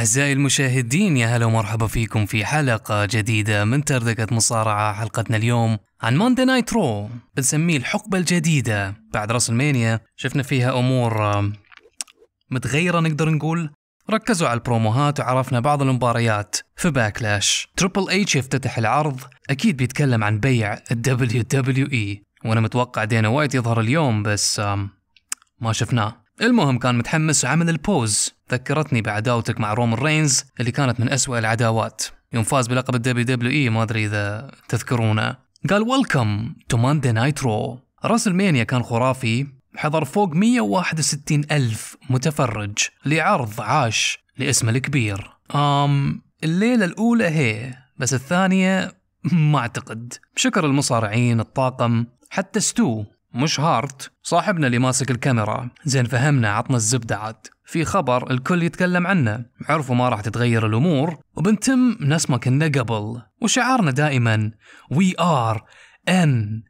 أعزائي المشاهدين يا هلا ومرحبا فيكم في حلقة جديدة من تردكة مصارعة حلقتنا اليوم عن ماندي نايت رو بنسميه الحقبة الجديدة بعد راس المانيا شفنا فيها أمور متغيرة نقدر نقول ركزوا على البروموهات وعرفنا بعض المباريات في باكلاش تريبل اتش يفتتح العرض أكيد بيتكلم عن بيع الدبليو دبليو إي e. وأنا متوقع دينا وايت يظهر اليوم بس ما شفناه المهم كان متحمس وعمل البوز ذكرتني بعداوتك مع رومان رينز اللي كانت من أسوأ العداوات يوم فاز بلقب الدبليو دبليو اي ما ادري اذا تذكرونه قال ويلكم تو ماندي نايت رو راسل مانيا كان خرافي حضر فوق 161 ألف متفرج لعرض عاش لاسمه الكبير أم الليلة الأولى هي بس الثانية ما أعتقد شكر المصارعين الطاقم حتى ستو مش هارت صاحبنا اللي ماسك الكاميرا زين فهمنا عطنا الزبدة عاد في خبر الكل يتكلم عنه عرفوا ما راح تتغير الأمور وبنتم ناس ما كنا قبل وشعارنا دائما وي ار ان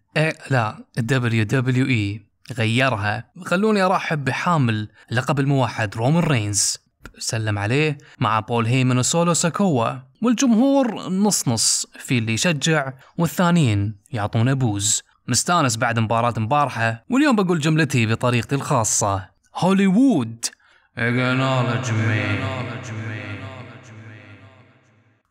لا دبليو دبليو اي غيرها خلوني ارحب بحامل لقب الموحد رومان رينز سلم عليه مع بول هيمن وسولو ساكوا والجمهور نص نص في اللي يشجع والثانيين يعطونه بوز مستانس بعد مباراة مبارحة واليوم بقول جملتي بطريقتي الخاصة هوليوود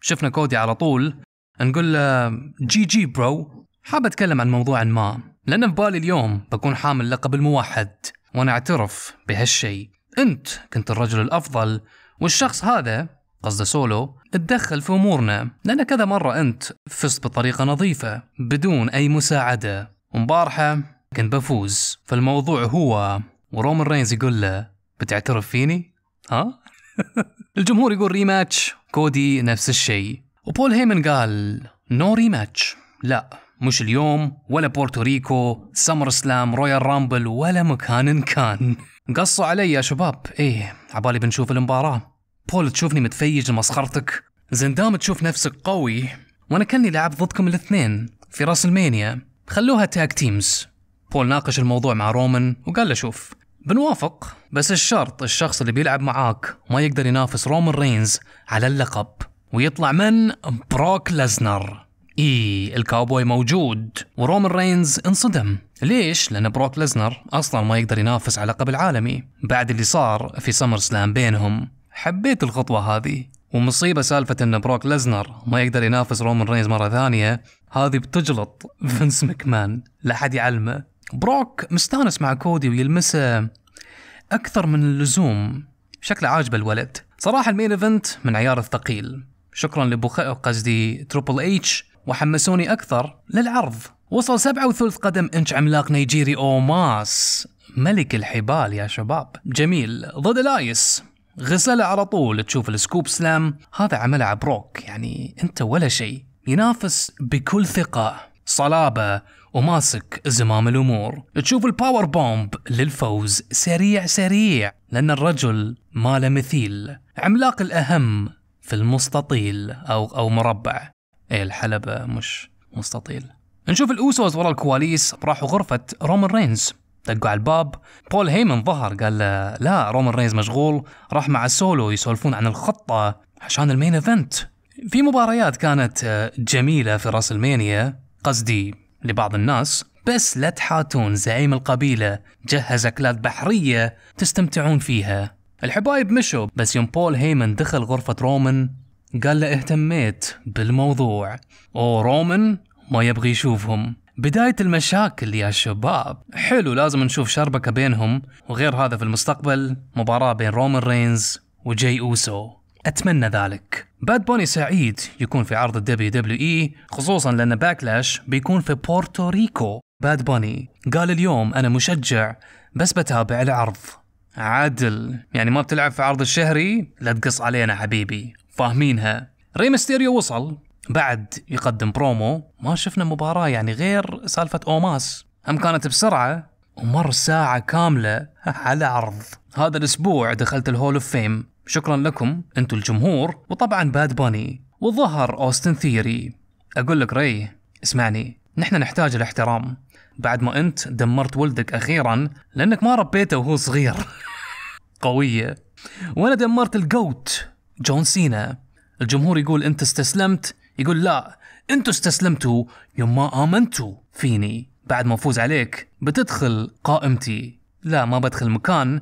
شفنا كودي على طول نقول له جي جي برو حاب اتكلم عن موضوع ما لان في بالي اليوم بكون حامل لقب الموحد وانا اعترف بهالشيء انت كنت الرجل الافضل والشخص هذا قصده سولو تدخل في امورنا لان كذا مره انت فزت بطريقه نظيفه بدون اي مساعده ومبارحه كنت بفوز فالموضوع هو ورومان رينز يقول له بتعترف فيني؟ ها؟ الجمهور يقول ريماتش كودي نفس الشيء وبول هيمن قال نو ريماتش لا مش اليوم ولا بورتوريكو سمر سلام رويال رامبل ولا مكان كان قصوا علي يا شباب ايه عبالي بنشوف المباراة بول تشوفني متفيج لمسخرتك زندام تشوف نفسك قوي وانا كاني لعب ضدكم الاثنين في راس المانيا خلوها تاج تيمز بول ناقش الموضوع مع رومان وقال له شوف بنوافق بس الشرط الشخص اللي بيلعب معاك ما يقدر ينافس رومان رينز على اللقب ويطلع من بروك لازنر اي الكاوبوي موجود ورومان رينز انصدم ليش؟ لأن بروك ليزنر أصلا ما يقدر ينافس على لقب العالمي بعد اللي صار في سمر سلام بينهم حبيت الخطوة هذه ومصيبة سالفة ان بروك ليزنر ما يقدر ينافس رومان رينز مرة ثانية هذه بتجلط فينس مكمان لا حد يعلمه بروك مستانس مع كودي ويلمسه أكثر من اللزوم شكله عاجبه الولد صراحة المين ايفنت من عيار الثقيل شكرا لبوخ قصدي تروبل اتش وحمسوني أكثر للعرض وصل سبعة وثلث قدم إنش عملاق نيجيري أوماس ملك الحبال يا شباب جميل ضد الايس غسله على طول تشوف السكوب سلام هذا عملها بروك يعني انت ولا شيء ينافس بكل ثقة صلابة وماسك زمام الأمور تشوف الباور بومب للفوز سريع سريع لأن الرجل ما له مثيل عملاق الأهم في المستطيل أو أو مربع إيه الحلبة مش مستطيل نشوف الأوسوس ورا الكواليس راحوا غرفة رومان رينز دقوا على الباب بول هيمن ظهر قال له لا رومان رينز مشغول راح مع سولو يسولفون عن الخطة عشان المين ايفنت في مباريات كانت آه، جميلة في راس المانيا قصدي لبعض الناس بس لا تحاتون زعيم القبيلة جهز أكلات بحرية تستمتعون فيها الحبايب مشوا بس يوم بول هيمن دخل غرفة رومان قال له اهتميت بالموضوع أو رومان ما يبغي يشوفهم بداية المشاكل يا شباب حلو لازم نشوف شربكة بينهم وغير هذا في المستقبل مباراة بين رومان رينز وجاي أوسو أتمنى ذلك باد بوني سعيد يكون في عرض الدبليو دبليو إي خصوصا لأن باكلاش بيكون في بورتوريكو باد بوني قال اليوم أنا مشجع بس بتابع العرض عدل يعني ما بتلعب في عرض الشهري لا تقص علينا حبيبي فاهمينها ريمستيريو وصل بعد يقدم برومو ما شفنا مباراة يعني غير سالفة أوماس هم كانت بسرعة ومر ساعة كاملة على عرض هذا الأسبوع دخلت الهول اوف فيم شكرا لكم انتو الجمهور وطبعا باد باني وظهر أوستن ثيري أقول لك ري اسمعني نحن نحتاج الاحترام بعد ما أنت دمرت ولدك أخيرا لأنك ما ربيته وهو صغير قوية وأنا دمرت الجوت جون سينا الجمهور يقول أنت استسلمت يقول لا انتوا استسلمتوا يما امنتوا فيني بعد ما افوز عليك بتدخل قائمتي لا ما بدخل مكان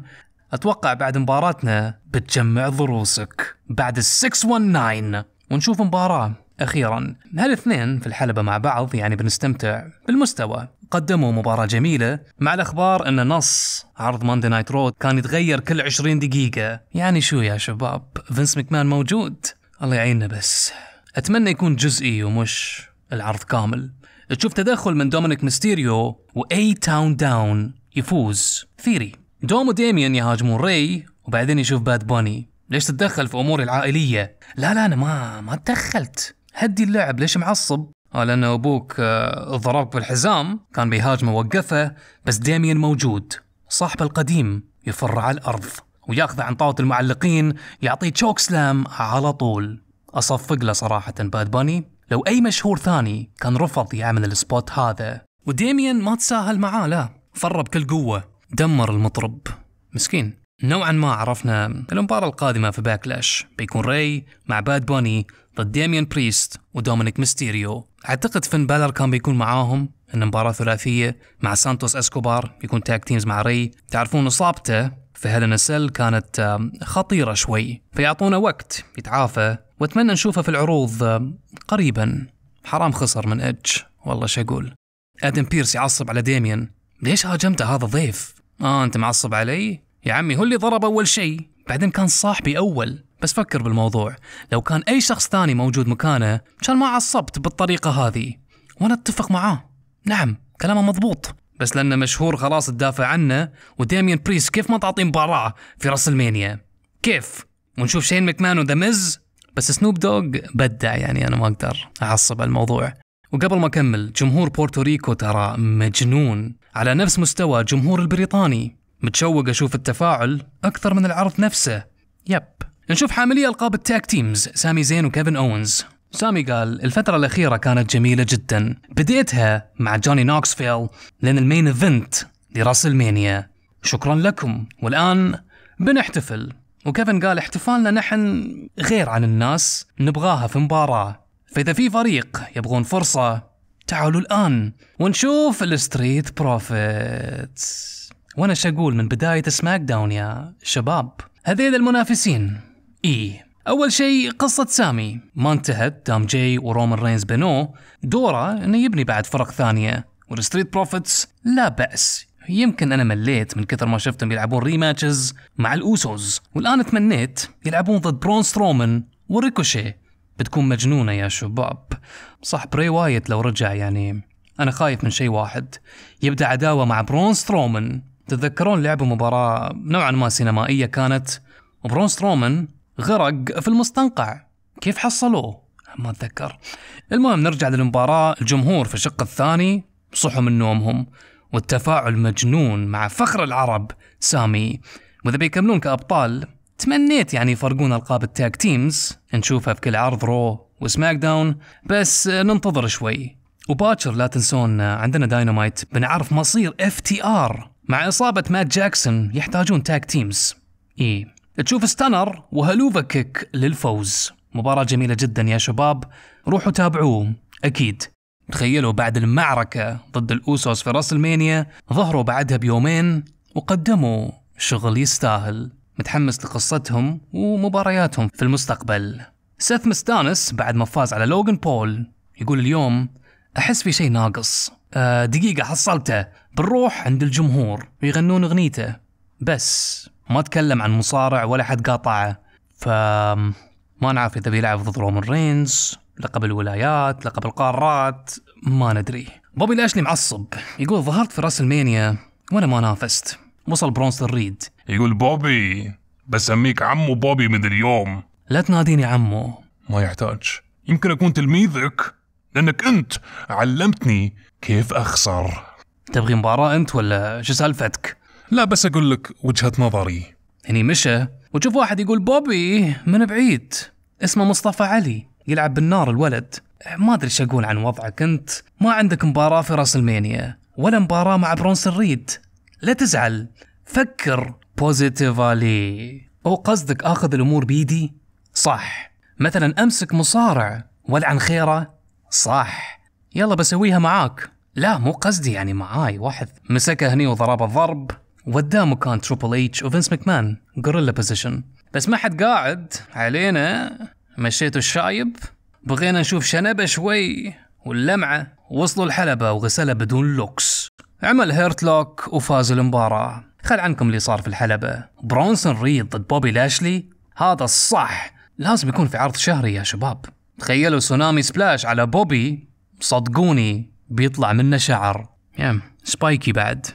اتوقع بعد مباراتنا بتجمع ضروسك بعد ال 619 ونشوف مباراة اخيرا هالاثنين في الحلبة مع بعض يعني بنستمتع بالمستوى قدموا مباراة جميلة مع الاخبار ان نص عرض ماندي نايت رود كان يتغير كل 20 دقيقة يعني شو يا شباب فينس مكمان موجود الله يعيننا بس أتمنى يكون جزئي ومش العرض كامل تشوف تدخل من دومينيك ميستيريو وأي تاون داون يفوز ثيري دوم وديميان يهاجمون ري وبعدين يشوف باد بوني ليش تتدخل في أموري العائلية لا لا أنا ما ما تدخلت هدي اللعب ليش معصب آه لأن أبوك آه، ضربك بالحزام كان بيهاجمه وقفه بس ديميان موجود صاحبه القديم يفر على الأرض وياخذه عن طاولة المعلقين يعطيه تشوك سلام على طول أصفق له صراحة باد باني لو أي مشهور ثاني كان رفض يعمل السبوت هذا وديميان ما تساهل معاه لا فر بكل قوة دمر المطرب مسكين نوعا ما عرفنا المباراة القادمة في باكلاش بيكون راي مع باد بوني ضد ديميان بريست ودومينيك ميستيريو اعتقد فين بالر كان بيكون معاهم ان مباراة ثلاثية مع سانتوس اسكوبار بيكون تاك تيمز مع ري تعرفون اصابته سيل كانت خطيرة شوي فيعطونا وقت يتعافى واتمنى نشوفه في العروض قريبا حرام خسر من اتش والله شو اقول ادم بيرس يعصب على ديميان ليش هاجمته هذا ضيف اه انت معصب علي يا عمي هو اللي ضرب اول شيء بعدين كان صاحبي اول بس فكر بالموضوع لو كان اي شخص ثاني موجود مكانه كان ما عصبت بالطريقه هذه وانا اتفق معاه نعم كلامه مضبوط بس لانه مشهور خلاص تدافع عنه وداميان بريس كيف ما تعطيه مباراه في راس المانيا كيف ونشوف شين مكمان وذا مز بس سنوب دوغ بدع يعني انا ما اقدر اعصب الموضوع وقبل ما اكمل جمهور بورتوريكو ترى مجنون على نفس مستوى الجمهور البريطاني متشوق اشوف التفاعل اكثر من العرض نفسه يب نشوف حاملي القاب التاك تيمز سامي زين وكيفن اونز سامي قال الفترة الأخيرة كانت جميلة جدا بديتها مع جوني نوكسفيل لأن المين ايفنت لراس المانيا شكرا لكم والآن بنحتفل وكيفن قال احتفالنا نحن غير عن الناس نبغاها في مباراة فإذا في فريق يبغون فرصة تعالوا الآن ونشوف الستريت بروفيت وأنا أقول من بداية سماك داون يا شباب هذيل المنافسين إي أول شيء قصة سامي ما انتهت دام جاي ورومان رينز بنوه دوره إنه يبني بعد فرق ثانية والستريت بروفيتس لا بأس يمكن أنا مليت من كثر ما شفتهم يلعبون ريماتشز مع الأوسوز والآن تمنيت يلعبون ضد برون سترومان وريكوشي بتكون مجنونة يا شباب صح بري وايت لو رجع يعني أنا خايف من شيء واحد يبدأ عداوة مع برون سترومان تتذكرون لعبوا مباراة نوعا ما سينمائية كانت وبرون سترومان غرق في المستنقع كيف حصلوه ما اتذكر المهم نرجع للمباراة الجمهور في الشق الثاني صحوا من نومهم والتفاعل مجنون مع فخر العرب سامي واذا بيكملون كابطال تمنيت يعني يفرقون القاب التاج تيمز نشوفها في كل عرض رو وسماك داون بس ننتظر شوي وباكر لا تنسون عندنا داينامايت بنعرف مصير اف تي ار مع اصابه مات جاكسون يحتاجون تاج تيمز اي تشوف ستانر وهلوفا كيك للفوز مباراة جميلة جدا يا شباب روحوا تابعوه أكيد تخيلوا بعد المعركة ضد الأوسوس في راس المانيا ظهروا بعدها بيومين وقدموا شغل يستاهل متحمس لقصتهم ومبارياتهم في المستقبل سيث مستانس بعد ما فاز على لوغن بول يقول اليوم أحس في شيء ناقص أه دقيقة حصلته بنروح عند الجمهور ويغنون أغنيته بس ما تكلم عن مصارع ولا حد قاطعه ف ما نعرف اذا بيلعب ضد رومان رينز لقب الولايات لقب القارات ما ندري بوبي لاشلي معصب يقول ظهرت في راس المانيا وانا ما نافست وصل برونز ريد يقول بوبي بسميك عمو بوبي من اليوم لا تناديني عمو ما يحتاج يمكن اكون تلميذك لانك انت علمتني كيف اخسر تبغي مباراة انت ولا شو سالفتك؟ لا بس أقول لك وجهة نظري هني مشى وشوف واحد يقول بوبي من بعيد اسمه مصطفى علي يلعب بالنار الولد ما ادري ايش اقول عن وضعك انت ما عندك مباراه في راس المانيا ولا مباراه مع برونس ريد لا تزعل فكر بوزيتيفالي او قصدك اخذ الامور بيدي صح مثلا امسك مصارع والعن خيره صح يلا بسويها معاك لا مو قصدي يعني معاي واحد مسكه هني وضربه ضرب وداه مكان تروبل اتش وفينس مكمان غوريلا بوزيشن بس ما حد قاعد علينا مشيتوا الشايب بغينا نشوف شنبه شوي واللمعه وصلوا الحلبة وغسلها بدون لوكس عمل هيرت لوك وفاز المباراة خل عنكم اللي صار في الحلبة برونسون ريد ضد بوبي لاشلي هذا الصح لازم يكون في عرض شهري يا شباب تخيلوا سونامي سبلاش على بوبي صدقوني بيطلع منه شعر يم سبايكي بعد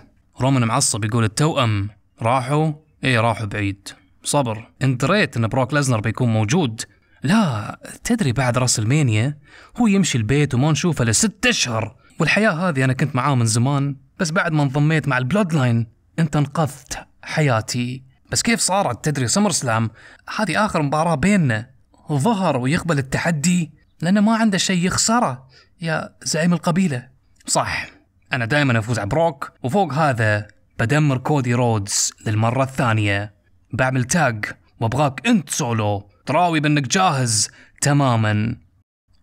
رومان معصب يقول التوأم راحوا ايه راحوا بعيد صبر انت دريت ان بروك لازنر بيكون موجود لا تدري بعد راس المانيا هو يمشي البيت وما نشوفه لست اشهر والحياه هذه انا كنت معاه من زمان بس بعد ما انضميت مع البلود لاين انت انقذت حياتي بس كيف صارت تدري سمر سلام هذه اخر مباراه بيننا ظهر ويقبل التحدي لانه ما عنده شيء يخسره يا زعيم القبيله صح أنا دائما أفوز على بروك وفوق هذا بدمر كودي رودز للمرة الثانية بعمل تاج وأبغاك أنت سولو تراوي بأنك جاهز تماما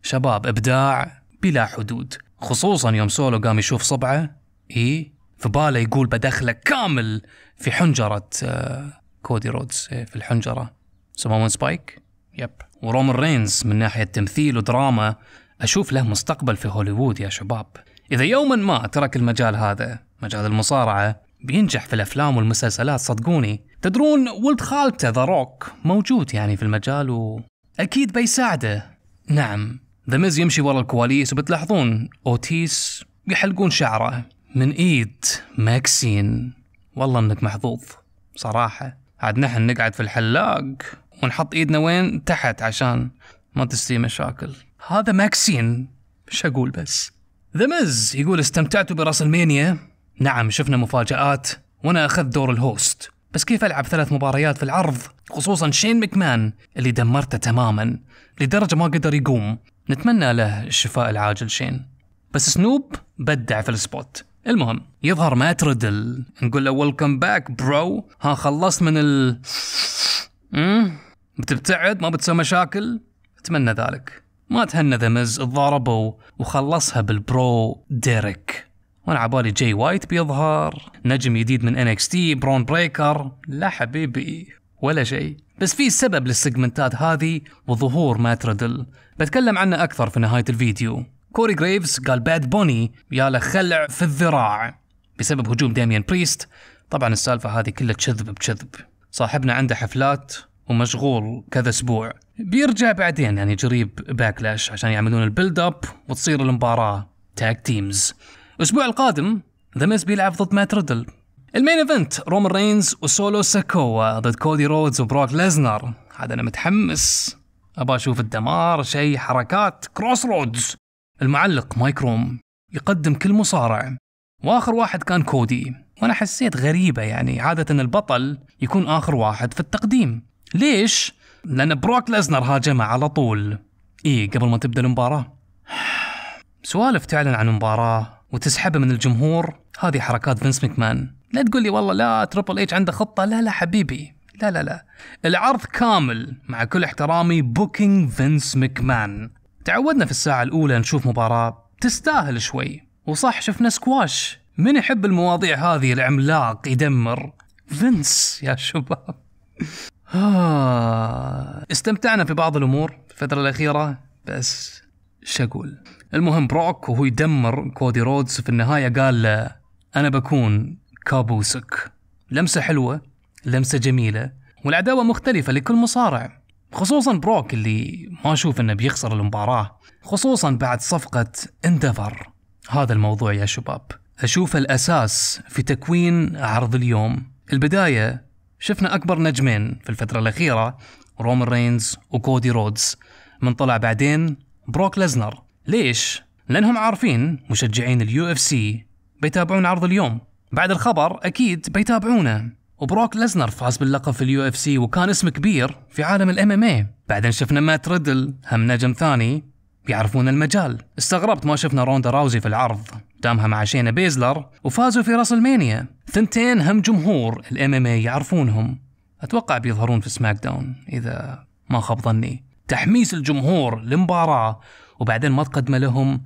شباب إبداع بلا حدود خصوصا يوم سولو قام يشوف صبعه اي في باله يقول بدخلك كامل في حنجرة آه، كودي رودز إيه، في الحنجرة سموان سبايك يب ورومان رينز من ناحية تمثيل ودراما أشوف له مستقبل في هوليوود يا شباب إذا يوما ما ترك المجال هذا مجال المصارعة بينجح في الأفلام والمسلسلات صدقوني تدرون ولد خالته ذا روك موجود يعني في المجال و أكيد بيساعده نعم ذا ميز يمشي ورا الكواليس وبتلاحظون أوتيس يحلقون شعره من إيد ماكسين والله إنك محظوظ صراحة عاد نحن نقعد في الحلاق ونحط إيدنا وين تحت عشان ما تستي مشاكل هذا ماكسين مش أقول بس ذا مز يقول استمتعتوا براس المانيا نعم شفنا مفاجآت وأنا أخذت دور الهوست بس كيف ألعب ثلاث مباريات في العرض خصوصا شين مكمان اللي دمرته تماما لدرجة ما قدر يقوم نتمنى له الشفاء العاجل شين بس سنوب بدع في السبوت المهم يظهر ما تردل نقول له ويلكم باك برو ها خلصت من ال بتبتعد ما بتسوي مشاكل اتمنى ذلك ما تهنى مز ضاربوا وخلصها بالبرو ديريك وانا عبالي جاي وايت بيظهر نجم جديد من انكس تي برون بريكر لا حبيبي ولا شيء بس في سبب للسيجمنتات هذه وظهور ماتردل بتكلم عنه اكثر في نهايه الفيديو كوري جريفز قال باد بوني يا له خلع في الذراع بسبب هجوم داميان بريست طبعا السالفه هذه كلها كذب بكذب صاحبنا عنده حفلات ومشغول كذا اسبوع بيرجع بعدين يعني قريب باكلاش عشان يعملون البيلد اب وتصير المباراه تاج تيمز الاسبوع القادم ذا ميز بيلعب ضد مات ريدل المين ايفنت رومان رينز وسولو ساكوا ضد كودي رودز وبروك ليزنر هذا انا متحمس ابى اشوف الدمار شيء حركات كروس رودز المعلق مايك روم يقدم كل مصارع واخر واحد كان كودي وانا حسيت غريبه يعني عاده البطل يكون اخر واحد في التقديم ليش لأن بروك ليزنر هاجمه على طول إي قبل ما تبدأ المباراة سوالف تعلن عن مباراة وتسحبه من الجمهور هذه حركات فينس مكمان لا تقول لي والله لا تربل اتش عنده خطة لا لا حبيبي لا لا لا العرض كامل مع كل احترامي بوكينج فينس مكمان تعودنا في الساعة الأولى نشوف مباراة تستاهل شوي وصح شفنا سكواش من يحب المواضيع هذه العملاق يدمر فينس يا شباب آه، استمتعنا في بعض الامور في الفتره الاخيره بس شقول المهم بروك وهو يدمر كودي رودز في النهايه قال له انا بكون كابوسك لمسه حلوه لمسه جميله والعداوه مختلفه لكل مصارع خصوصا بروك اللي ما اشوف انه بيخسر المباراه خصوصا بعد صفقه اندفر هذا الموضوع يا شباب اشوف الاساس في تكوين عرض اليوم البدايه شفنا أكبر نجمين في الفترة الأخيرة رومان رينز وكودي رودز من طلع بعدين بروك لزنر ليش؟ لأنهم عارفين مشجعين اليو اف سي بيتابعون عرض اليوم بعد الخبر أكيد بيتابعونه وبروك لزنر فاز باللقب في اليو اف سي وكان اسم كبير في عالم الام ام اي بعدين شفنا مات ريدل هم نجم ثاني يعرفون المجال استغربت ما شفنا روندا راوزي في العرض دامها مع شينا بيزلر وفازوا في راس المانيا ثنتين هم جمهور الام ام إيه يعرفونهم اتوقع بيظهرون في سماك داون اذا ما خاب ظني تحميس الجمهور للمباراه وبعدين ما تقدم لهم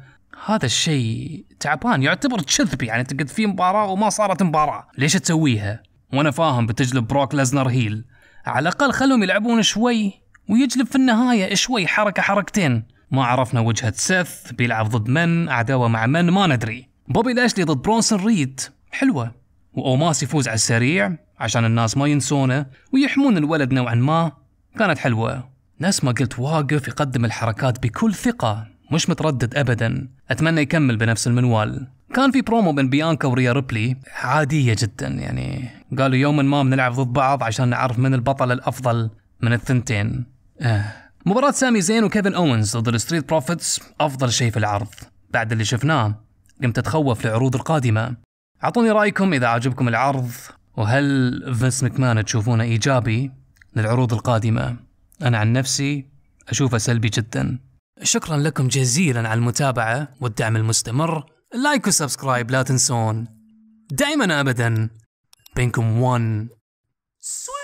هذا الشيء تعبان يعتبر كذب يعني انت قد في مباراه وما صارت مباراه ليش تسويها وانا فاهم بتجلب بروك لازنر هيل على الاقل خلهم يلعبون شوي ويجلب في النهايه شوي حركه حركتين ما عرفنا وجهة سيث بيلعب ضد من عداوة مع من ما ندري بوبي لاشلي ضد برونسون ريد حلوة وأوماس يفوز على السريع عشان الناس ما ينسونه ويحمون الولد نوعا ما كانت حلوة ناس ما قلت واقف يقدم الحركات بكل ثقة مش متردد أبدا أتمنى يكمل بنفس المنوال كان في برومو بين بيانكا وريا ريبلي عادية جدا يعني قالوا يوما ما بنلعب ضد بعض عشان نعرف من البطل الأفضل من الثنتين آه. مباراة سامي زين وكيفن أوينز ضد الستريت بروفيتس أفضل شيء في العرض بعد اللي شفناه قمت أتخوف للعروض القادمة أعطوني رأيكم إذا عجبكم العرض وهل فينس مكمان تشوفونه إيجابي للعروض القادمة أنا عن نفسي أشوفه سلبي جدا شكرا لكم جزيلا على المتابعة والدعم المستمر لايك وسبسكرايب لا تنسون دائما أبدا بينكم 1